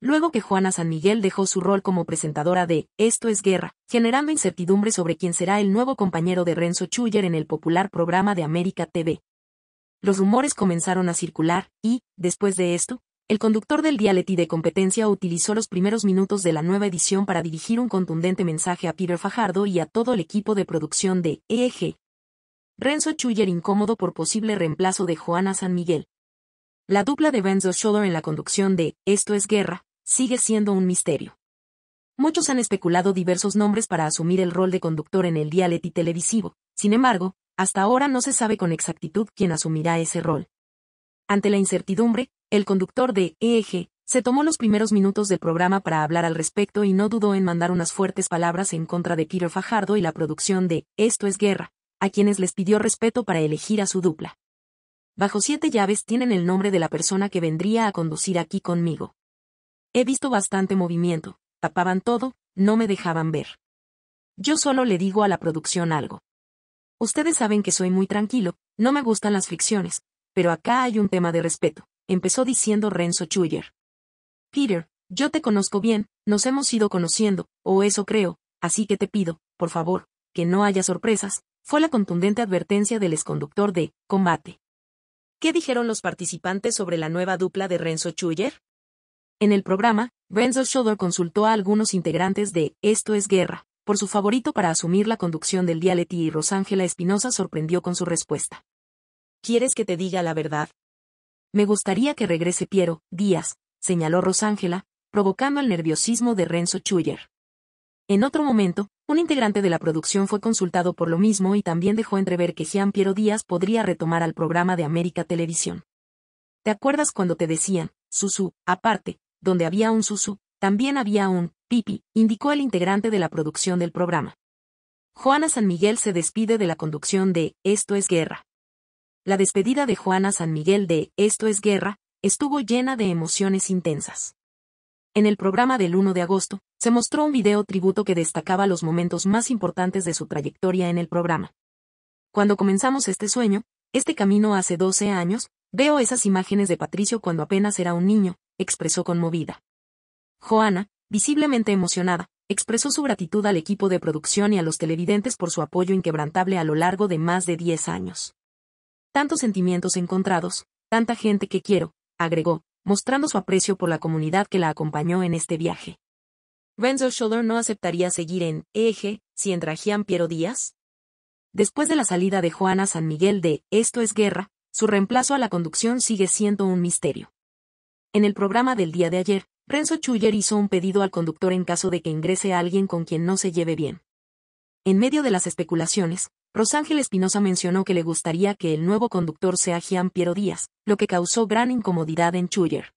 Luego que Juana San Miguel dejó su rol como presentadora de Esto es Guerra, generando incertidumbre sobre quién será el nuevo compañero de Renzo Chuller en el popular programa de América TV. Los rumores comenzaron a circular, y, después de esto, el conductor del dialeti de competencia utilizó los primeros minutos de la nueva edición para dirigir un contundente mensaje a Peter Fajardo y a todo el equipo de producción de EEG. Renzo Chuller incómodo por posible reemplazo de Juana San Miguel. La dupla de Benzo Chuyer en la conducción de Esto es Guerra sigue siendo un misterio. Muchos han especulado diversos nombres para asumir el rol de conductor en el dialeti televisivo, sin embargo, hasta ahora no se sabe con exactitud quién asumirá ese rol. Ante la incertidumbre, el conductor de EEG se tomó los primeros minutos del programa para hablar al respecto y no dudó en mandar unas fuertes palabras en contra de Peter Fajardo y la producción de Esto es Guerra, a quienes les pidió respeto para elegir a su dupla. Bajo siete llaves tienen el nombre de la persona que vendría a conducir aquí conmigo. He visto bastante movimiento, tapaban todo, no me dejaban ver. Yo solo le digo a la producción algo. Ustedes saben que soy muy tranquilo, no me gustan las ficciones, pero acá hay un tema de respeto, empezó diciendo Renzo Chuyer. Peter, yo te conozco bien, nos hemos ido conociendo, o eso creo, así que te pido, por favor, que no haya sorpresas, fue la contundente advertencia del exconductor de combate. ¿Qué dijeron los participantes sobre la nueva dupla de Renzo Chuyer? En el programa, Renzo Schoder consultó a algunos integrantes de Esto es Guerra, por su favorito para asumir la conducción del Dialeti y Rosángela Espinosa sorprendió con su respuesta. ¿Quieres que te diga la verdad? Me gustaría que regrese Piero, Díaz, señaló Rosángela, provocando el nerviosismo de Renzo Schuller. En otro momento, un integrante de la producción fue consultado por lo mismo y también dejó entrever que Jean Piero Díaz podría retomar al programa de América Televisión. ¿Te acuerdas cuando te decían, Susu, aparte, donde había un susu, también había un pipi, indicó el integrante de la producción del programa. Juana San Miguel se despide de la conducción de Esto es guerra. La despedida de Juana San Miguel de Esto es guerra estuvo llena de emociones intensas. En el programa del 1 de agosto, se mostró un video tributo que destacaba los momentos más importantes de su trayectoria en el programa. Cuando comenzamos este sueño, este camino hace 12 años, veo esas imágenes de Patricio cuando apenas era un niño, expresó conmovida. Joana, visiblemente emocionada, expresó su gratitud al equipo de producción y a los televidentes por su apoyo inquebrantable a lo largo de más de diez años. Tantos sentimientos encontrados, tanta gente que quiero, agregó, mostrando su aprecio por la comunidad que la acompañó en este viaje. Renzo Scholler no aceptaría seguir en Eje si entrajían Piero Díaz. Después de la salida de Juana San Miguel de Esto es guerra, su reemplazo a la conducción sigue siendo un misterio. En el programa del día de ayer, Renzo Chuller hizo un pedido al conductor en caso de que ingrese a alguien con quien no se lleve bien. En medio de las especulaciones, Rosángel Espinosa mencionó que le gustaría que el nuevo conductor sea Gian Piero Díaz, lo que causó gran incomodidad en Chuller.